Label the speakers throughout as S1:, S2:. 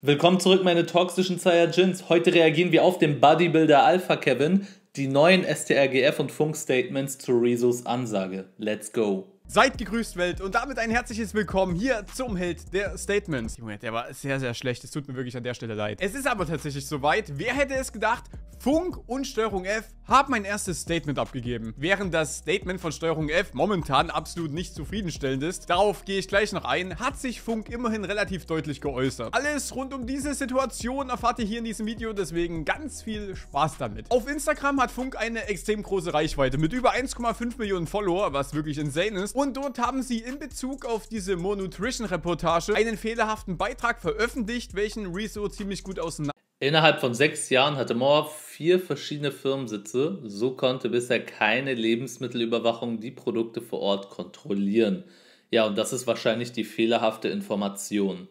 S1: Willkommen zurück, meine toxischen Saiyajins. Heute reagieren wir auf den Bodybuilder Alpha Kevin, die neuen STRGF und Funk-Statements zu Rezos Ansage. Let's go! Seid
S2: gegrüßt, Welt, und damit ein herzliches Willkommen hier zum Held der Statements. Junge, der war sehr, sehr schlecht. Es tut mir wirklich an der Stelle leid. Es ist aber tatsächlich soweit. Wer hätte es gedacht? Funk und Steuerung F haben mein erstes Statement abgegeben. Während das Statement von Steuerung F momentan absolut nicht zufriedenstellend ist, darauf gehe ich gleich noch ein, hat sich Funk immerhin relativ deutlich geäußert. Alles rund um diese Situation erfahrt ihr hier in diesem Video, deswegen ganz viel Spaß damit. Auf Instagram hat Funk eine extrem große Reichweite mit über 1,5 Millionen Follower, was wirklich insane ist und dort haben sie in Bezug auf diese More Nutrition Reportage einen fehlerhaften Beitrag veröffentlicht, welchen Rezo ziemlich gut auseinander... Innerhalb von
S1: sechs Jahren hatte Moore vier verschiedene Firmensitze. So konnte bisher keine Lebensmittelüberwachung die Produkte vor Ort kontrollieren. Ja, und das ist wahrscheinlich die fehlerhafte Information.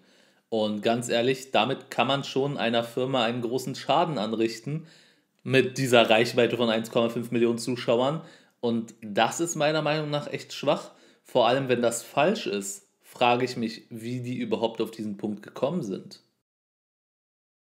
S1: Und ganz ehrlich, damit kann man schon einer Firma einen großen Schaden anrichten mit dieser Reichweite von 1,5 Millionen Zuschauern. Und das ist meiner Meinung nach echt schwach. Vor allem, wenn das falsch ist, frage ich mich, wie die überhaupt auf diesen Punkt gekommen sind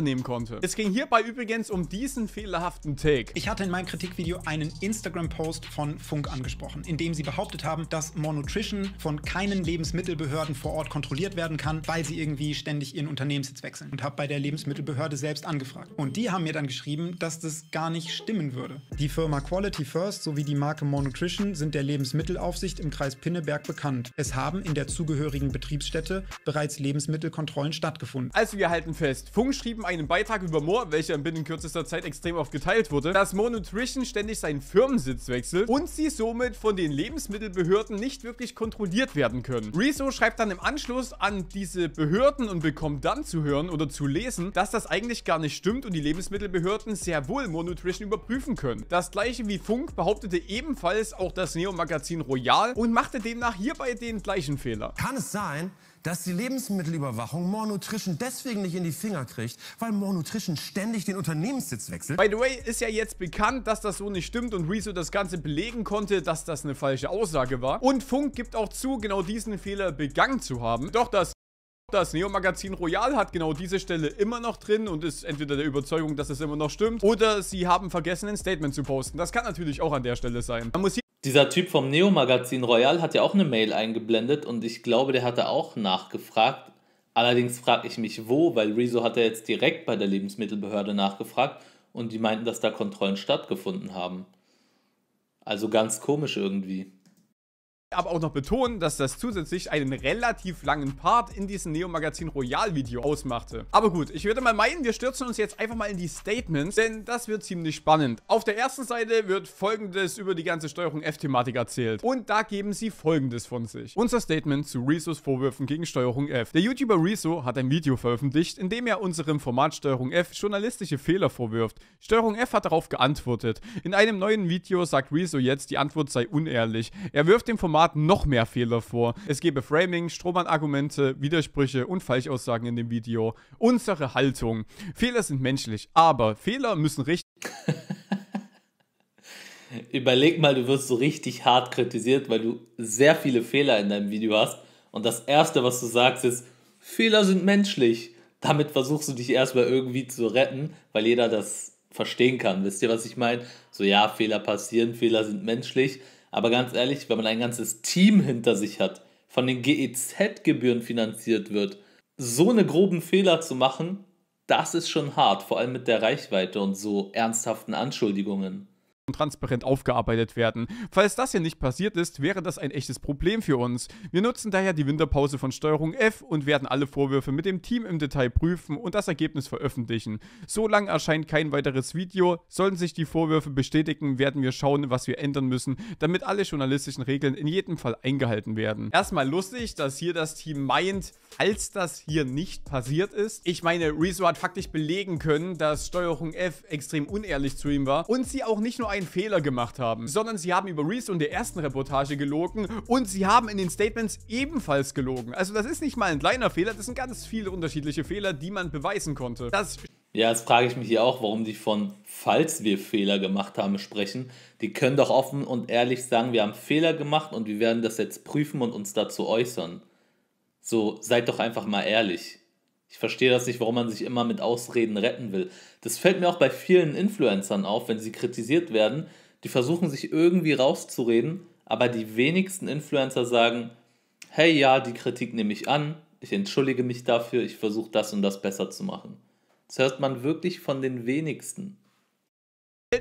S2: nehmen konnte. Es
S1: ging hierbei übrigens um diesen fehlerhaften Take. Ich hatte in meinem
S2: Kritikvideo einen Instagram-Post von Funk angesprochen, in dem sie behauptet haben, dass More Nutrition von keinen Lebensmittelbehörden vor Ort kontrolliert werden kann, weil sie irgendwie ständig ihren Unternehmenssitz wechseln und habe bei der Lebensmittelbehörde selbst angefragt. Und die haben mir dann geschrieben, dass das gar nicht stimmen würde. Die Firma Quality First sowie die Marke More Nutrition sind der Lebensmittelaufsicht im Kreis Pinneberg bekannt. Es haben in der zugehörigen Betriebsstätte bereits Lebensmittelkontrollen stattgefunden. Also wir halten fest, Funk schrieben einen Beitrag über Moore, welcher binnen kürzester Zeit extrem oft geteilt wurde, dass Moore Nutrition ständig seinen Firmensitz wechselt und sie somit von den Lebensmittelbehörden nicht wirklich kontrolliert werden können. Rezo schreibt dann im Anschluss an diese Behörden und bekommt dann zu hören oder zu lesen, dass das eigentlich gar nicht stimmt und die Lebensmittelbehörden sehr wohl Moore Nutrition überprüfen können. Das gleiche wie Funk behauptete ebenfalls auch das Neo-Magazin Royal und machte demnach hierbei den gleichen Fehler. Kann es sein, dass die Lebensmittelüberwachung More Nutrition deswegen nicht in die Finger kriegt, weil More Nutrition ständig den Unternehmenssitz wechselt. By the way, ist ja jetzt bekannt, dass das so nicht stimmt und Rezo das Ganze belegen konnte, dass das eine falsche Aussage war. Und Funk gibt auch zu, genau diesen Fehler begangen zu haben. Doch das das Neo-Magazin Royal hat genau diese Stelle immer noch drin und ist entweder der Überzeugung, dass es immer noch stimmt, oder sie haben vergessen, ein Statement zu posten. Das kann natürlich
S1: auch an der Stelle sein. Man muss hier dieser Typ vom Neo-Magazin Royal hat ja auch eine Mail eingeblendet und ich glaube, der hatte auch nachgefragt. Allerdings frage ich mich wo, weil Rezo hat ja jetzt direkt bei der Lebensmittelbehörde nachgefragt und die meinten, dass da Kontrollen stattgefunden haben. Also ganz komisch irgendwie aber auch noch betonen, dass
S2: das zusätzlich einen relativ langen Part in diesem Neo Magazin Royal Video ausmachte. Aber gut, ich würde mal meinen, wir stürzen uns jetzt einfach mal in die Statements, denn das wird ziemlich spannend. Auf der ersten Seite wird folgendes über die ganze Steuerung F-Thematik erzählt und da geben sie folgendes von sich. Unser Statement zu Rezos Vorwürfen gegen Steuerung F. Der YouTuber Rezo hat ein Video veröffentlicht, in dem er unserem Format Steuerung F journalistische Fehler vorwirft. Steuerung F hat darauf geantwortet. In einem neuen Video sagt Rezo jetzt, die Antwort sei unehrlich. Er wirft dem Format Daten noch mehr Fehler vor. Es gebe Framing, Strohmann-Argumente, Widersprüche und Falschaussagen in dem Video. Unsere Haltung. Fehler sind menschlich, aber Fehler müssen richtig.
S1: Überleg mal, du wirst so richtig hart kritisiert, weil du sehr viele Fehler in deinem Video hast. Und das Erste, was du sagst, ist, Fehler sind menschlich. Damit versuchst du dich erstmal irgendwie zu retten, weil jeder das verstehen kann. Wisst ihr, was ich meine? So ja, Fehler passieren, Fehler sind menschlich. Aber ganz ehrlich, wenn man ein ganzes Team hinter sich hat, von den GEZ-Gebühren finanziert wird, so eine groben Fehler zu machen, das ist schon hart, vor allem mit der Reichweite und so ernsthaften Anschuldigungen
S2: transparent aufgearbeitet werden. Falls das hier nicht passiert ist, wäre das ein echtes Problem für uns. Wir nutzen daher die Winterpause von Steuerung F und werden alle Vorwürfe mit dem Team im Detail prüfen und das Ergebnis veröffentlichen. So lang erscheint kein weiteres Video. Sollten sich die Vorwürfe bestätigen, werden wir schauen, was wir ändern müssen, damit alle journalistischen Regeln in jedem Fall eingehalten werden. Erstmal lustig, dass hier das Team meint, falls das hier nicht passiert ist. Ich meine, Rezo hat faktisch belegen können, dass Steuerung F extrem unehrlich zu ihm war und sie auch nicht nur einen Fehler gemacht haben, sondern sie haben über Reese und der ersten Reportage gelogen und sie haben in den Statements ebenfalls gelogen. Also das ist nicht mal ein kleiner Fehler, das sind ganz viele unterschiedliche Fehler, die man beweisen konnte. Das
S1: ja, jetzt frage ich mich hier auch, warum die von falls wir Fehler gemacht haben sprechen. Die können doch offen und ehrlich sagen, wir haben Fehler gemacht und wir werden das jetzt prüfen und uns dazu äußern. So, seid doch einfach mal ehrlich. Ich verstehe das nicht, warum man sich immer mit Ausreden retten will. Das fällt mir auch bei vielen Influencern auf, wenn sie kritisiert werden. Die versuchen sich irgendwie rauszureden, aber die wenigsten Influencer sagen, hey ja, die Kritik nehme ich an, ich entschuldige mich dafür, ich versuche das und das besser zu machen. Das hört man wirklich von den wenigsten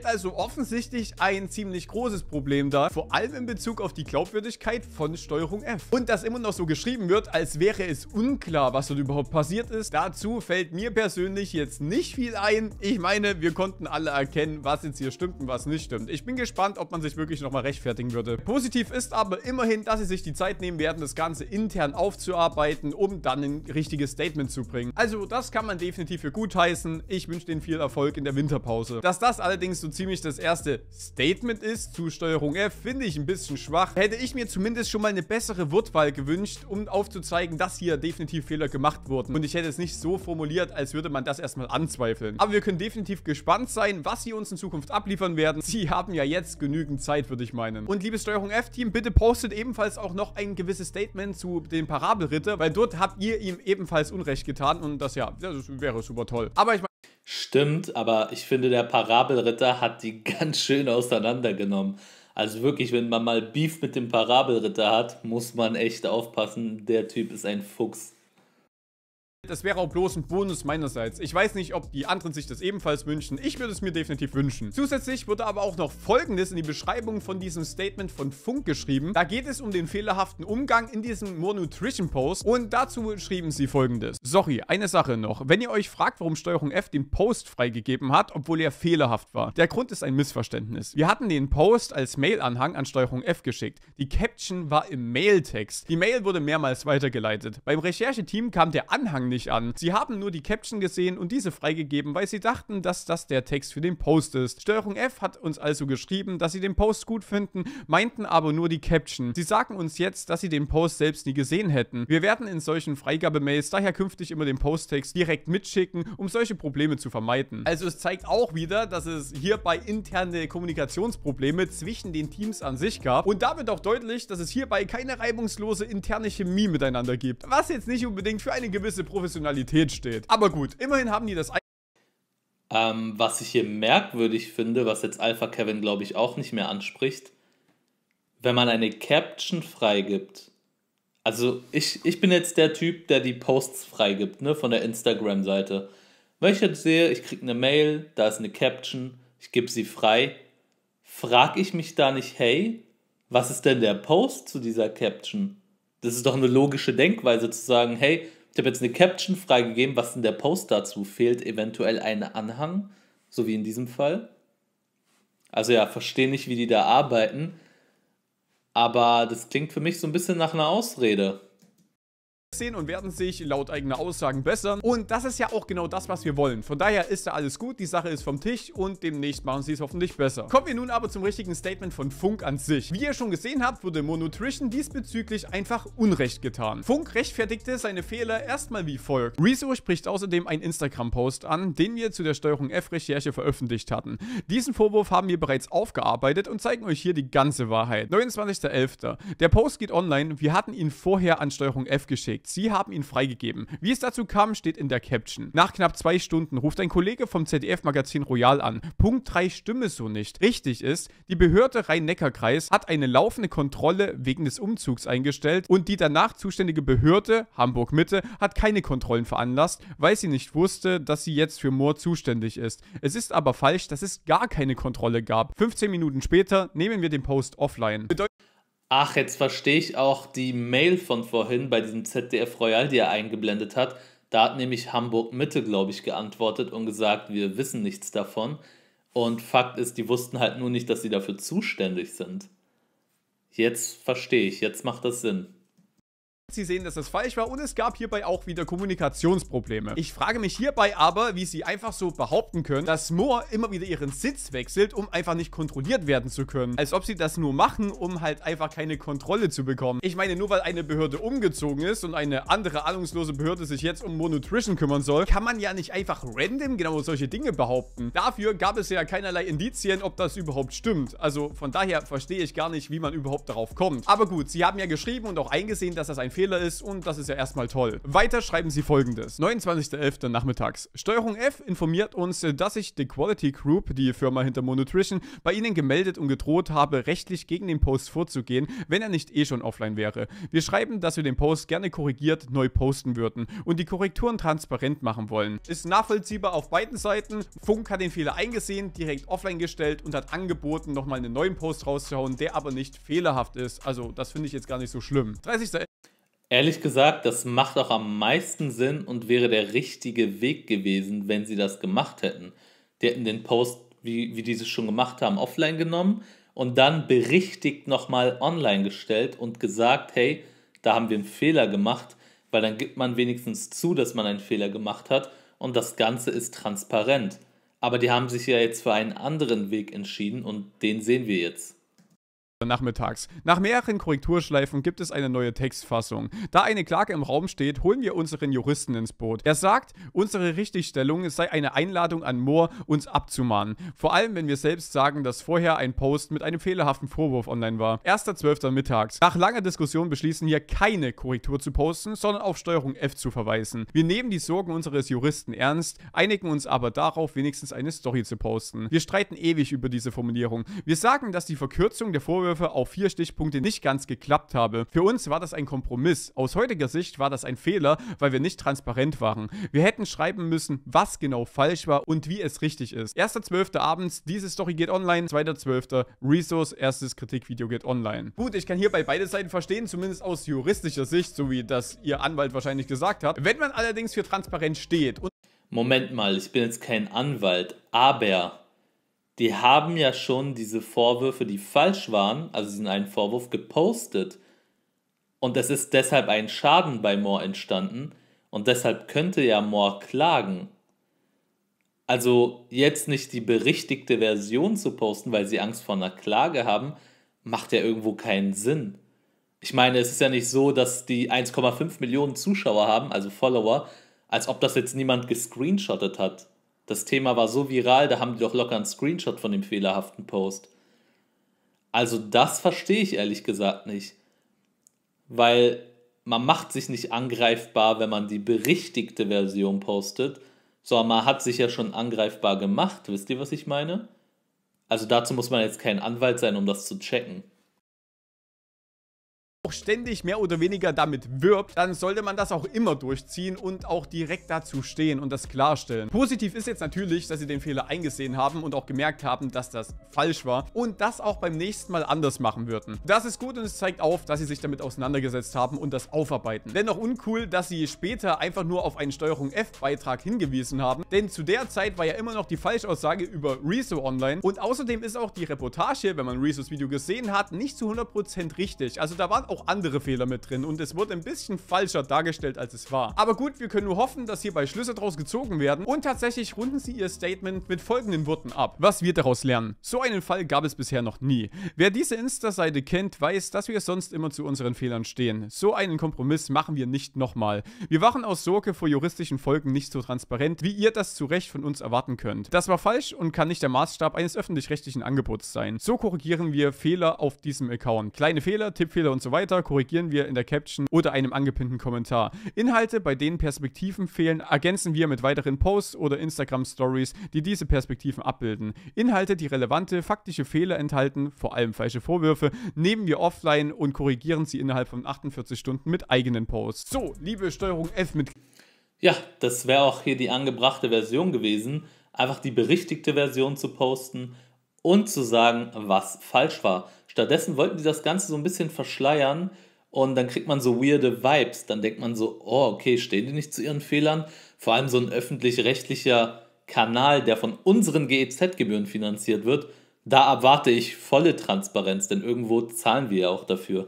S2: stellt also offensichtlich ein ziemlich großes Problem dar, vor allem in Bezug auf die Glaubwürdigkeit von Steuerung F. Und dass immer noch so geschrieben wird, als wäre es unklar, was dort überhaupt passiert ist, dazu fällt mir persönlich jetzt nicht viel ein. Ich meine, wir konnten alle erkennen, was jetzt hier stimmt und was nicht stimmt. Ich bin gespannt, ob man sich wirklich nochmal rechtfertigen würde. Positiv ist aber immerhin, dass sie sich die Zeit nehmen werden, das Ganze intern aufzuarbeiten, um dann ein richtiges Statement zu bringen. Also das kann man definitiv für gut heißen. Ich wünsche denen viel Erfolg in der Winterpause. Dass das allerdings so so ziemlich das erste Statement ist zu Steuerung F, finde ich ein bisschen schwach. Hätte ich mir zumindest schon mal eine bessere Wortwahl gewünscht, um aufzuzeigen, dass hier definitiv Fehler gemacht wurden. Und ich hätte es nicht so formuliert, als würde man das erstmal anzweifeln. Aber wir können definitiv gespannt sein, was sie uns in Zukunft abliefern werden. Sie haben ja jetzt genügend Zeit, würde ich meinen. Und liebes Steuerung F-Team, bitte postet ebenfalls auch noch ein gewisses Statement zu den Parabelritter, weil dort habt ihr ihm ebenfalls Unrecht getan und das ja, das wäre
S1: super toll. Aber ich meine... Stimmt, aber ich finde, der Parabelritter hat die ganz schön auseinandergenommen. Also wirklich, wenn man mal Beef mit dem Parabelritter hat, muss man echt aufpassen. Der Typ ist ein Fuchs.
S2: Das wäre auch bloß ein Bonus meinerseits. Ich weiß nicht, ob die anderen sich das ebenfalls wünschen. Ich würde es mir definitiv wünschen. Zusätzlich wurde aber auch noch Folgendes in die Beschreibung von diesem Statement von Funk geschrieben. Da geht es um den fehlerhaften Umgang in diesem More Nutrition Post. Und dazu schrieben sie Folgendes. Sorry, eine Sache noch. Wenn ihr euch fragt, warum Steuerung F den Post freigegeben hat, obwohl er fehlerhaft war. Der Grund ist ein Missverständnis. Wir hatten den Post als Mail-Anhang an Steuerung F geschickt. Die Caption war im Mail-Text. Die Mail wurde mehrmals weitergeleitet. Beim Rechercheteam kam der Anhang nicht nicht an. Sie haben nur die Caption gesehen und diese freigegeben, weil sie dachten, dass das der Text für den Post ist. Steuerung F hat uns also geschrieben, dass sie den Post gut finden, meinten aber nur die Caption. Sie sagen uns jetzt, dass sie den Post selbst nie gesehen hätten. Wir werden in solchen Freigabemails daher künftig immer den Posttext direkt mitschicken, um solche Probleme zu vermeiden. Also es zeigt auch wieder, dass es hierbei interne Kommunikationsprobleme zwischen den Teams an sich gab. Und da wird auch deutlich, dass es hierbei keine reibungslose interne Chemie miteinander gibt. Was jetzt nicht unbedingt für eine gewisse Professionalität Professionalität steht. Aber gut, immerhin haben die das.
S1: Ähm, was ich hier merkwürdig finde, was jetzt Alpha Kevin, glaube ich, auch nicht mehr anspricht, wenn man eine Caption freigibt. Also ich, ich bin jetzt der Typ, der die Posts freigibt, ne, von der Instagram-Seite. Wenn ich jetzt sehe, ich kriege eine Mail, da ist eine Caption, ich gebe sie frei, frage ich mich da nicht, hey, was ist denn der Post zu dieser Caption? Das ist doch eine logische Denkweise zu sagen, hey, ich habe jetzt eine Caption freigegeben, was in der Post dazu fehlt, eventuell einen Anhang, so wie in diesem Fall. Also ja, verstehe nicht, wie die da arbeiten, aber das klingt für mich so ein bisschen nach einer Ausrede
S2: sehen und werden sich laut eigener Aussagen bessern. Und das ist ja auch genau das, was wir wollen. Von daher ist da alles gut, die Sache ist vom Tisch und demnächst machen sie es hoffentlich besser. Kommen wir nun aber zum richtigen Statement von Funk an sich. Wie ihr schon gesehen habt, wurde Monutrition diesbezüglich einfach Unrecht getan. Funk rechtfertigte seine Fehler erstmal wie folgt. Rezo spricht außerdem einen Instagram-Post an, den wir zu der Steuerung F-Recherche veröffentlicht hatten. Diesen Vorwurf haben wir bereits aufgearbeitet und zeigen euch hier die ganze Wahrheit. 29.11. Der Post geht online, wir hatten ihn vorher an Steuerung F geschickt geschickt. Sie haben ihn freigegeben. Wie es dazu kam, steht in der Caption. Nach knapp zwei Stunden ruft ein Kollege vom ZDF-Magazin Royal an. Punkt 3 stimme so nicht. Richtig ist, die Behörde Rhein-Neckar-Kreis hat eine laufende Kontrolle wegen des Umzugs eingestellt und die danach zuständige Behörde, Hamburg Mitte, hat keine Kontrollen veranlasst, weil sie nicht wusste, dass sie jetzt für Moor zuständig ist. Es ist aber falsch, dass es gar keine Kontrolle gab. 15 Minuten später nehmen wir den Post offline. Bedeutet
S1: Ach, jetzt verstehe ich auch die Mail von vorhin bei diesem ZDF Royal, die er eingeblendet hat. Da hat nämlich Hamburg Mitte, glaube ich, geantwortet und gesagt, wir wissen nichts davon. Und Fakt ist, die wussten halt nur nicht, dass sie dafür zuständig sind. Jetzt verstehe ich, jetzt macht das Sinn.
S2: Sie sehen, dass das falsch war und es gab hierbei auch wieder Kommunikationsprobleme. Ich frage mich hierbei aber, wie sie einfach so behaupten können, dass Moore immer wieder ihren Sitz wechselt, um einfach nicht kontrolliert werden zu können. Als ob sie das nur machen, um halt einfach keine Kontrolle zu bekommen. Ich meine, nur weil eine Behörde umgezogen ist und eine andere ahnungslose Behörde sich jetzt um Moore Nutrition kümmern soll, kann man ja nicht einfach random genau solche Dinge behaupten. Dafür gab es ja keinerlei Indizien, ob das überhaupt stimmt. Also von daher verstehe ich gar nicht, wie man überhaupt darauf kommt. Aber gut, sie haben ja geschrieben und auch eingesehen, dass das ein Fehler ist und das ist ja erstmal toll. Weiter schreiben sie folgendes. 29.11. nachmittags. Steuerung F informiert uns, dass sich The Quality Group, die Firma hinter Monutrition, bei ihnen gemeldet und gedroht habe, rechtlich gegen den Post vorzugehen, wenn er nicht eh schon offline wäre. Wir schreiben, dass wir den Post gerne korrigiert neu posten würden und die Korrekturen transparent machen wollen. Ist nachvollziehbar auf beiden Seiten. Funk hat den Fehler eingesehen, direkt offline gestellt und hat angeboten, nochmal einen neuen Post rauszuhauen, der aber nicht fehlerhaft ist. Also das finde ich jetzt gar nicht so schlimm.
S1: 30. Ehrlich gesagt, das macht auch am meisten Sinn und wäre der richtige Weg gewesen, wenn sie das gemacht hätten. Die hätten den Post, wie, wie die es schon gemacht haben, offline genommen und dann berichtigt nochmal online gestellt und gesagt, hey, da haben wir einen Fehler gemacht, weil dann gibt man wenigstens zu, dass man einen Fehler gemacht hat und das Ganze ist transparent. Aber die haben sich ja jetzt für einen anderen Weg entschieden und den sehen wir jetzt nachmittags.
S2: Nach mehreren Korrekturschleifen gibt es eine neue Textfassung. Da eine Klage im Raum steht, holen wir unseren Juristen ins Boot. Er sagt, unsere Richtigstellung sei eine Einladung an Moore, uns abzumahnen. Vor allem, wenn wir selbst sagen, dass vorher ein Post mit einem fehlerhaften Vorwurf online war. 1.12. mittags. Nach langer Diskussion beschließen wir, keine Korrektur zu posten, sondern auf Steuerung F zu verweisen. Wir nehmen die Sorgen unseres Juristen ernst, einigen uns aber darauf, wenigstens eine Story zu posten. Wir streiten ewig über diese Formulierung. Wir sagen, dass die Verkürzung der Vorwürfe Abläufe auf vier Stichpunkte nicht ganz geklappt habe. Für uns war das ein Kompromiss. Aus heutiger Sicht war das ein Fehler, weil wir nicht transparent waren. Wir hätten schreiben müssen, was genau falsch war und wie es richtig ist. 1.12. abends, diese Story geht online. 2.12. Resource, erstes Kritikvideo geht online. Gut, ich kann hierbei beide Seiten verstehen, zumindest aus juristischer Sicht, so wie das ihr Anwalt wahrscheinlich gesagt hat. Wenn man allerdings für transparent steht und
S1: Moment mal, ich bin jetzt kein Anwalt, aber die haben ja schon diese Vorwürfe, die falsch waren, also sie sind einen Vorwurf gepostet. Und es ist deshalb ein Schaden bei Moore entstanden und deshalb könnte ja Moore klagen. Also jetzt nicht die berichtigte Version zu posten, weil sie Angst vor einer Klage haben, macht ja irgendwo keinen Sinn. Ich meine, es ist ja nicht so, dass die 1,5 Millionen Zuschauer haben, also Follower, als ob das jetzt niemand gescreenshottet hat. Das Thema war so viral, da haben die doch locker einen Screenshot von dem fehlerhaften Post. Also das verstehe ich ehrlich gesagt nicht. Weil man macht sich nicht angreifbar, wenn man die berichtigte Version postet, sondern man hat sich ja schon angreifbar gemacht. Wisst ihr, was ich meine? Also dazu muss man jetzt kein Anwalt sein, um das zu checken
S2: auch ständig mehr oder weniger damit wirbt, dann sollte man das auch immer durchziehen und auch direkt dazu stehen und das klarstellen. Positiv ist jetzt natürlich, dass sie den Fehler eingesehen haben und auch gemerkt haben, dass das falsch war und das auch beim nächsten Mal anders machen würden. Das ist gut und es zeigt auf, dass sie sich damit auseinandergesetzt haben und das aufarbeiten. Dennoch uncool, dass sie später einfach nur auf einen Steuerung F Beitrag hingewiesen haben, denn zu der Zeit war ja immer noch die Falschaussage über Rezo online und außerdem ist auch die Reportage, wenn man Rezos Video gesehen hat, nicht zu 100% richtig. Also da waren auch auch andere Fehler mit drin und es wurde ein bisschen falscher dargestellt, als es war. Aber gut, wir können nur hoffen, dass hierbei Schlüsse draus gezogen werden und tatsächlich runden sie ihr Statement mit folgenden Worten ab. Was wir daraus lernen? So einen Fall gab es bisher noch nie. Wer diese Insta-Seite kennt, weiß, dass wir sonst immer zu unseren Fehlern stehen. So einen Kompromiss machen wir nicht nochmal. Wir waren aus Sorge vor juristischen Folgen nicht so transparent, wie ihr das zu Recht von uns erwarten könnt. Das war falsch und kann nicht der Maßstab eines öffentlich-rechtlichen Angebots sein. So korrigieren wir Fehler auf diesem Account. Kleine Fehler, Tippfehler und so weiter weiter korrigieren wir in der Caption oder einem angepinnten Kommentar. Inhalte, bei denen Perspektiven fehlen, ergänzen wir mit weiteren Posts oder Instagram-Stories, die diese Perspektiven abbilden. Inhalte, die relevante, faktische Fehler enthalten, vor allem falsche Vorwürfe, nehmen wir offline und korrigieren sie innerhalb von 48 Stunden mit
S1: eigenen Posts.
S2: So, liebe Steuerung F mit.
S1: Ja, das wäre auch hier die angebrachte Version gewesen, einfach die berichtigte Version zu posten und zu sagen, was falsch war. Stattdessen wollten die das Ganze so ein bisschen verschleiern und dann kriegt man so weirde Vibes. Dann denkt man so, oh, okay, stehen die nicht zu ihren Fehlern? Vor allem so ein öffentlich-rechtlicher Kanal, der von unseren GEZ-Gebühren finanziert wird, da erwarte ich volle Transparenz, denn irgendwo zahlen wir ja auch dafür.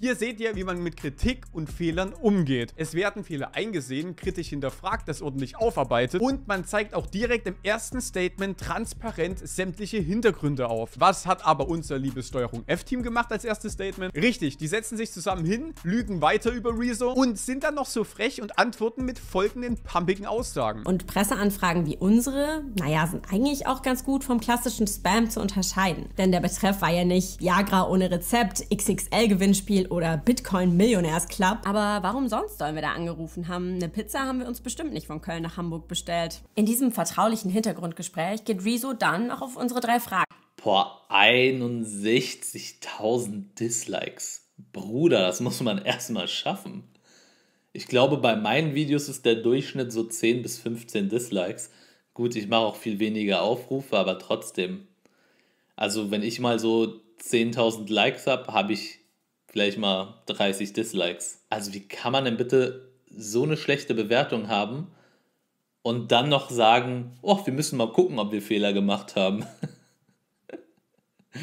S2: Hier seht ihr, wie man mit Kritik und Fehlern umgeht. Es werden Fehler eingesehen, kritisch hinterfragt, das ordentlich aufarbeitet und man zeigt auch direkt im ersten Statement transparent sämtliche Hintergründe auf. Was hat aber unser liebes Steuerung F-Team gemacht als erstes Statement? Richtig, die setzen sich zusammen hin, lügen weiter über Rezo und sind dann noch so frech und antworten mit folgenden pumpigen Aussagen. Und Presseanfragen wie unsere, naja, sind eigentlich auch ganz gut vom klassischen Spam zu unterscheiden. Denn der Betreff war ja nicht Viagra ohne Rezept, XXL-Gewinnspiel oder Bitcoin Millionärs Club. Aber warum sonst sollen wir da angerufen haben? Eine Pizza haben wir uns bestimmt nicht von Köln nach Hamburg bestellt. In diesem vertraulichen Hintergrundgespräch geht Rezo dann auch auf unsere drei Fragen.
S1: Boah, 61.000 Dislikes. Bruder, das muss man erstmal schaffen. Ich glaube, bei meinen Videos ist der Durchschnitt so 10 bis 15 Dislikes. Gut, ich mache auch viel weniger Aufrufe, aber trotzdem. Also, wenn ich mal so 10.000 Likes habe, habe ich gleich mal 30 Dislikes. Also wie kann man denn bitte so eine schlechte Bewertung haben und dann noch sagen, oh, wir müssen mal gucken, ob wir Fehler gemacht haben.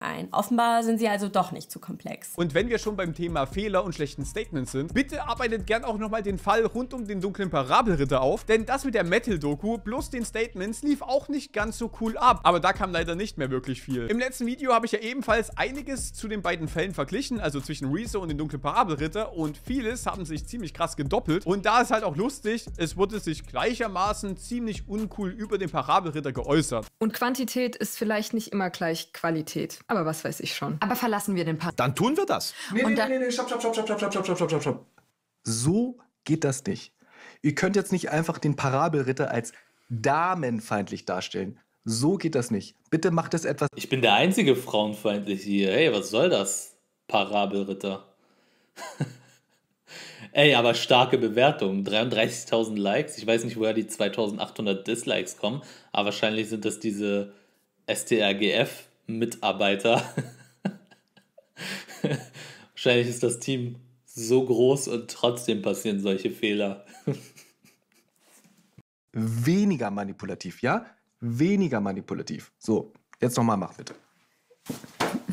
S2: Nein, Offenbar sind sie also doch nicht zu komplex.
S1: Und wenn wir schon beim Thema Fehler
S2: und schlechten Statements sind, bitte arbeitet gern auch nochmal den Fall rund um den dunklen Parabelritter auf, denn das mit der Metal-Doku plus den Statements lief auch nicht ganz so cool ab, aber da kam leider nicht mehr wirklich viel. Im letzten Video habe ich ja ebenfalls einiges zu den beiden Fällen verglichen, also zwischen Rezo und den dunklen Parabelritter und vieles haben sich ziemlich krass gedoppelt und da ist halt auch lustig, es wurde sich gleichermaßen ziemlich uncool über den Parabelritter geäußert.
S1: Und Quantität ist vielleicht nicht immer gleich Qualität. Aber was weiß ich schon. Aber verlassen wir den Park. Dann tun wir das. Nee, nee, nee, nee, stopp, stopp, stopp, stopp, stopp, stopp, stopp, stopp, stopp.
S2: So geht das nicht. Ihr könnt jetzt nicht einfach den Parabelritter als damenfeindlich darstellen. So geht das nicht. Bitte macht es etwas.
S1: Ich bin der einzige frauenfeindlich hier. Hey, was soll das? Parabelritter. Ey, aber starke Bewertung. 33.000 Likes. Ich weiß nicht, woher die 2.800 Dislikes kommen, aber wahrscheinlich sind das diese STRGF Mitarbeiter. Wahrscheinlich ist das Team so groß und trotzdem passieren solche Fehler.
S2: Weniger manipulativ, ja? Weniger manipulativ. So, jetzt nochmal mach
S1: bitte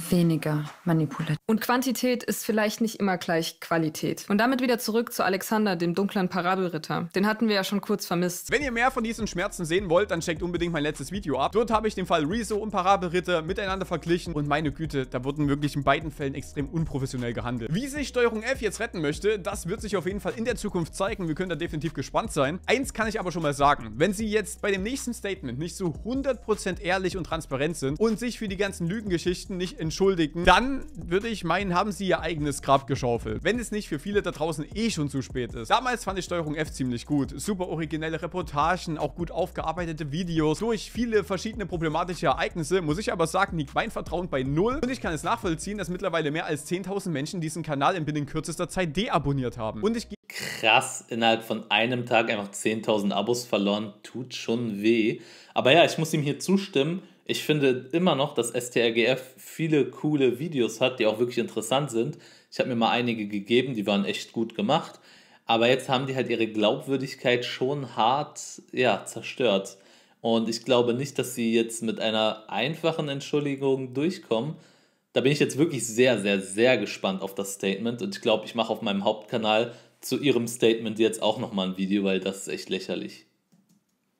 S1: weniger manipulativ. Und Quantität ist vielleicht nicht immer gleich Qualität. Und damit wieder zurück zu Alexander, dem dunklen Parabelritter. Den hatten wir ja schon kurz vermisst.
S2: Wenn ihr mehr von diesen Schmerzen sehen wollt, dann checkt unbedingt mein letztes Video ab. Dort habe ich den Fall Rezo und Parabelritter miteinander verglichen und meine Güte, da wurden wirklich in beiden Fällen extrem unprofessionell gehandelt. Wie sich Steuerung F jetzt retten möchte, das wird sich auf jeden Fall in der Zukunft zeigen. Wir können da definitiv gespannt sein. Eins kann ich aber schon mal sagen, wenn sie jetzt bei dem nächsten Statement nicht so 100% ehrlich und transparent sind und sich für die ganzen Lügengeschichten Geschichten nicht entschuldigen, dann würde ich meinen, haben sie ihr eigenes Grab geschaufelt. Wenn es nicht für viele da draußen eh schon zu spät ist. Damals fand ich Steuerung F ziemlich gut. Super originelle Reportagen, auch gut aufgearbeitete Videos. Durch viele verschiedene problematische Ereignisse, muss ich aber sagen, liegt mein Vertrauen bei Null. Und ich kann es nachvollziehen, dass mittlerweile mehr als 10.000 Menschen diesen Kanal in binnen kürzester Zeit deabonniert haben. Und ich
S1: krass innerhalb von einem Tag einfach 10.000 Abos verloren, tut schon weh. Aber ja, ich muss ihm hier zustimmen ich finde immer noch, dass STRGF viele coole Videos hat, die auch wirklich interessant sind. Ich habe mir mal einige gegeben, die waren echt gut gemacht. Aber jetzt haben die halt ihre Glaubwürdigkeit schon hart ja, zerstört. Und ich glaube nicht, dass sie jetzt mit einer einfachen Entschuldigung durchkommen. Da bin ich jetzt wirklich sehr, sehr, sehr gespannt auf das Statement. Und ich glaube, ich mache auf meinem Hauptkanal zu ihrem Statement jetzt auch nochmal ein Video, weil das ist echt lächerlich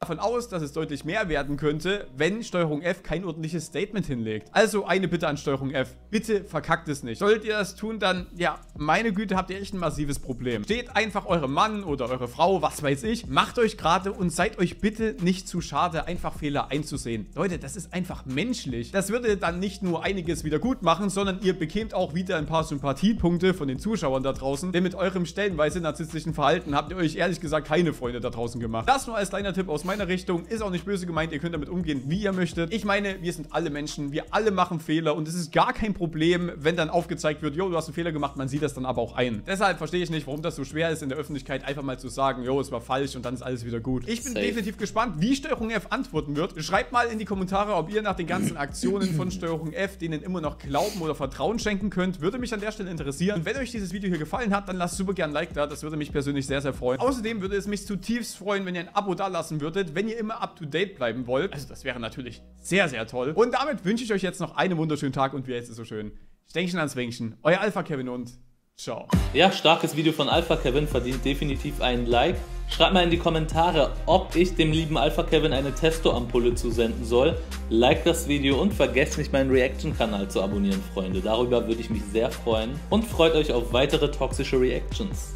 S2: davon aus, dass es deutlich mehr werden könnte, wenn Steuerung F kein ordentliches Statement hinlegt. Also eine Bitte an Steuerung F. Bitte verkackt es nicht. Solltet ihr das tun, dann, ja, meine Güte, habt ihr echt ein massives Problem. Steht einfach eurem Mann oder eure Frau, was weiß ich, macht euch gerade und seid euch bitte nicht zu schade, einfach Fehler einzusehen. Leute, das ist einfach menschlich. Das würde dann nicht nur einiges wieder gut machen, sondern ihr bekämt auch wieder ein paar Sympathiepunkte von den Zuschauern da draußen, denn mit eurem stellenweise narzisstischen Verhalten habt ihr euch ehrlich gesagt keine Freunde da draußen gemacht. Das nur als kleiner Tipp aus meiner Richtung. Ist auch nicht böse gemeint, ihr könnt damit umgehen, wie ihr möchtet. Ich meine, wir sind alle Menschen, wir alle machen Fehler und es ist gar kein Problem, wenn dann aufgezeigt wird, jo, du hast einen Fehler gemacht, man sieht das dann aber auch ein. Deshalb verstehe ich nicht, warum das so schwer ist, in der Öffentlichkeit einfach mal zu sagen, jo, es war falsch und dann ist alles wieder gut. Ich bin Safe. definitiv gespannt, wie Steuerung F antworten wird. Schreibt mal in die Kommentare, ob ihr nach den ganzen Aktionen von Steuerung F denen immer noch glauben oder Vertrauen schenken könnt. Würde mich an der Stelle interessieren. Und wenn euch dieses Video hier gefallen hat, dann lasst super gerne ein Like da. Das würde mich persönlich sehr, sehr freuen. Außerdem würde es mich zutiefst freuen, wenn ihr ein Abo da lassen würdet bedeutet, wenn ihr immer up to date bleiben wollt, also das wäre natürlich sehr, sehr toll. Und damit wünsche ich euch jetzt noch einen wunderschönen Tag und wie jetzt ist so schön. Stänkchen ans Winkchen, euer Alpha Kevin und ciao.
S1: Ja, starkes Video von Alpha Kevin verdient definitiv einen Like. Schreibt mal in die Kommentare, ob ich dem lieben Alpha Kevin eine Testo-Ampulle zusenden soll. Like das Video und vergesst nicht meinen Reaction-Kanal zu abonnieren, Freunde. Darüber würde ich mich sehr freuen und freut euch auf weitere toxische Reactions.